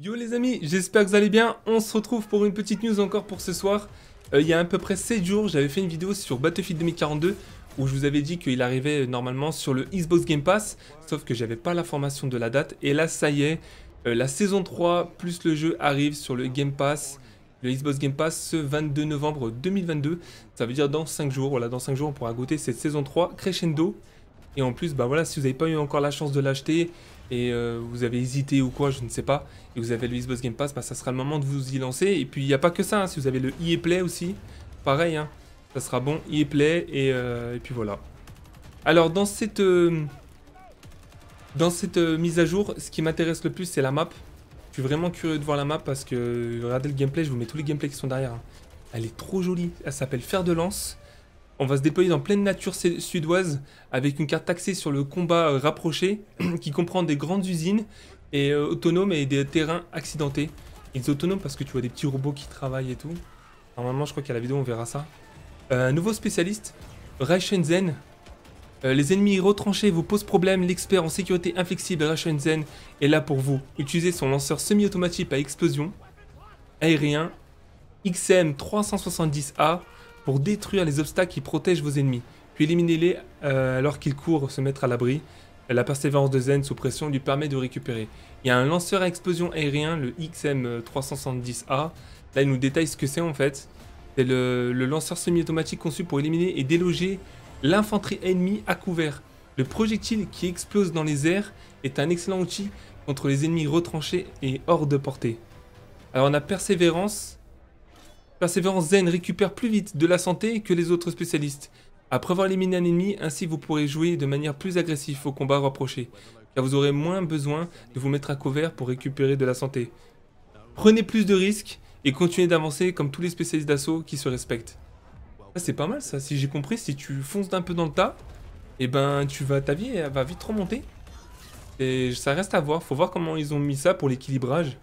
Yo les amis, j'espère que vous allez bien. On se retrouve pour une petite news encore pour ce soir. Euh, il y a à peu près 7 jours, j'avais fait une vidéo sur Battlefield 2042 où je vous avais dit qu'il arrivait euh, normalement sur le Xbox Game Pass, sauf que j'avais pas l'information de la date. Et là, ça y est, euh, la saison 3 plus le jeu arrive sur le Game Pass, le Xbox Game Pass ce 22 novembre 2022. Ça veut dire dans 5 jours. Voilà, dans 5 jours, on pourra goûter cette saison 3 crescendo. Et en plus, bah voilà, si vous n'avez pas eu encore la chance de l'acheter, et euh, vous avez hésité ou quoi, je ne sais pas, et vous avez le Xbox Game Pass, bah, ça sera le moment de vous y lancer. Et puis il n'y a pas que ça, hein. si vous avez le EA Play aussi, pareil, hein. ça sera bon, EA Play, euh, et, puis voilà. Alors dans cette, euh, dans cette mise à jour, ce qui m'intéresse le plus, c'est la map. Je suis vraiment curieux de voir la map parce que regardez le gameplay, je vous mets tous les gameplays qui sont derrière. Hein. Elle est trop jolie, elle s'appelle Fer de Lance. On va se déployer dans pleine nature suédoise avec une carte axée sur le combat euh, rapproché qui comprend des grandes usines et euh, autonomes et des terrains accidentés. Ils autonomes parce que tu vois des petits robots qui travaillent et tout. Normalement, je crois qu'à la vidéo, on verra ça. Euh, un nouveau spécialiste, reichenzen. les ennemis retranchés vous posent problème. L'expert en sécurité inflexible reichenzen est là pour vous. Utilisez son lanceur semi-automatique à explosion aérien XM 370A pour détruire les obstacles qui protègent vos ennemis, puis éliminez-les euh, alors qu'ils courent se mettre à l'abri. La persévérance de Zen sous pression lui permet de récupérer. Il y a un lanceur à explosion aérien, le XM370A. Là, il nous détaille ce que c'est en fait. C'est le lanceur semi-automatique conçu pour éliminer et déloger l'infanterie ennemie à couvert. Le projectile qui explose dans les airs est un excellent outil contre les ennemis retranchés et hors de portée. Alors on a persévérance, Persévérance Zen récupère plus vite de la santé que les autres spécialistes. Après avoir éliminé un ennemi, ainsi vous pourrez jouer de manière plus agressive au combat rapproché, car vous aurez moins besoin de vous mettre à couvert pour récupérer de la santé. Prenez plus de risques et continuez d'avancer comme tous les spécialistes d'assaut qui se respectent. Ah, c'est pas mal ça, si j'ai compris, si tu fonces d'un peu dans le tas, eh ben tu vas ta vie elle va vite remonter. Et ça reste à voir, faut voir comment ils ont mis ça pour l'équilibrage.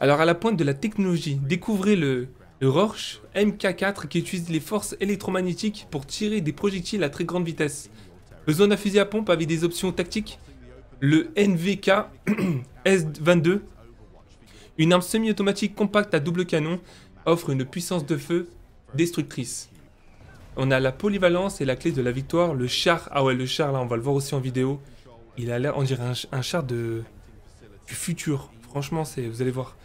Alors à la pointe de la technologie, découvrez le, Rorsch MK4 qui utilise les forces électromagnétiques pour tirer des projectiles à très grande vitesse. Besoin d'un fusil à pompe avec des options tactiques Le NVK S22, une arme semi-automatique compacte à double canon, offre une puissance de feu destructrice. On a la polyvalence et la clé de la victoire, le char. Ah ouais, le char là, on va le voir aussi en vidéo. Il a l'air, on dirait un, char de du futur. Franchement, c'est, vous allez voir.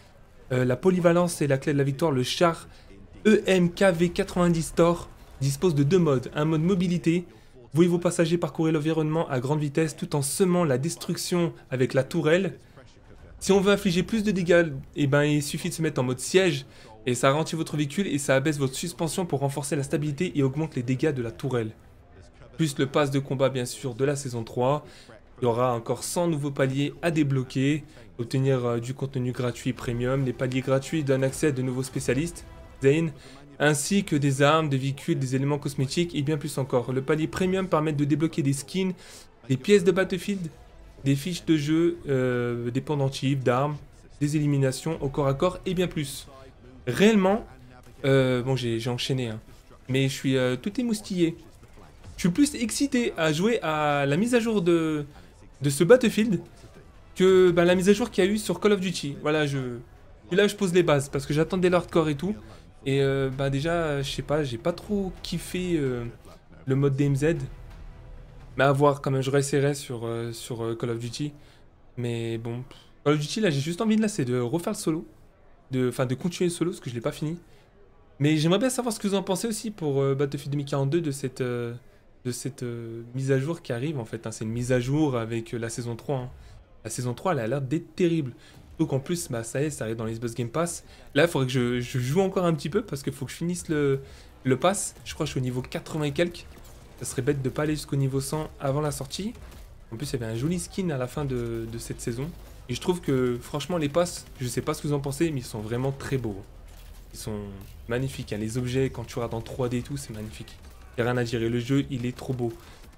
Euh, la polyvalence, est la clé de la victoire. Le char EMKV90 Thor dispose de deux modes. Un mode mobilité. vous et vos passagers parcourir l'environnement à grande vitesse tout en semant la destruction avec la tourelle. Si on veut infliger plus de dégâts, eh ben, il suffit de se mettre en mode siège et ça ralentit votre véhicule et ça abaisse votre suspension pour renforcer la stabilité et augmente les dégâts de la tourelle. Plus le pass de combat bien sûr de la saison 3. Il y aura encore 100 nouveaux paliers à débloquer, obtenir euh, du contenu gratuit premium, des paliers gratuits donnent accès à de nouveaux spécialistes, Zane, ainsi que des armes, des véhicules, des éléments cosmétiques et bien plus encore. Le palier premium permet de débloquer des skins, des pièces de Battlefield, des fiches de jeu, euh, des pendentifs, d'armes, des éliminations au corps à corps et bien plus. Réellement, euh, bon j'ai enchaîné, hein, mais je suis tout émoustillé. Je suis plus excité à jouer à la mise à jour de, de ce Battlefield que ben, la mise à jour qu'il y a eu sur Call of Duty. Voilà, je... Et là, je pose les bases parce que j'attendais l'hardcore et tout. Et bah, déjà, je sais pas, j'ai pas trop kiffé euh, le mode DMZ. Mais à voir quand même, je réessayerai sur, euh, sur Call of Duty. Mais bon, Call of Duty, là, j'ai juste envie de là, c'est de refaire le solo. Enfin, de, de, continuer le solo parce que je l'ai pas fini. Mais j'aimerais bien savoir ce que vous en pensez aussi pour Battlefield 2042 de cette de cette euh, mise à jour qui arrive en fait. Hein. C'est une mise à jour avec euh, la saison 3. Hein. La saison 3, elle a l'air d'être terrible. Donc en plus, bah, ça y est, ça arrive dans les Buzz Game Pass. Là, il faudrait que je, joue encore un petit peu parce qu'il faut que je finisse le, le pass. Je crois que je suis au niveau 80 et quelques. Ça serait bête de pas aller jusqu'au niveau 100 avant la sortie. En plus, il y avait un joli skin à la fin de, cette saison. Et je trouve que franchement, les passes, je sais pas ce que vous en pensez, mais ils sont vraiment très beaux. Hein. Ils sont magnifiques. Les objets, quand tu regardes dans 3D et tout, c'est magnifique. Il n'y a rien à dire. le jeu, il est trop beau.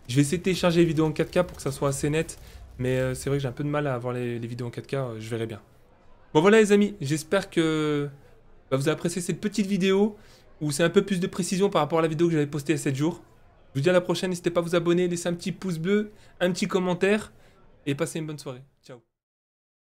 Je vais essayer de télécharger les vidéos en 4K pour que ça soit assez net. Mais euh, c'est vrai que j'ai un peu de mal à avoir les, vidéos en 4K. Euh, je verrai bien. Bon voilà les amis, j'espère que bah, vous avez apprécié cette petite vidéo où c'est un peu plus de précision par rapport à la vidéo que j'avais postée il y a 7 jours. Je vous dis à la prochaine, n'hésitez pas à vous abonner, laisser un petit pouce bleu, un petit commentaire et passez une bonne soirée. Ciao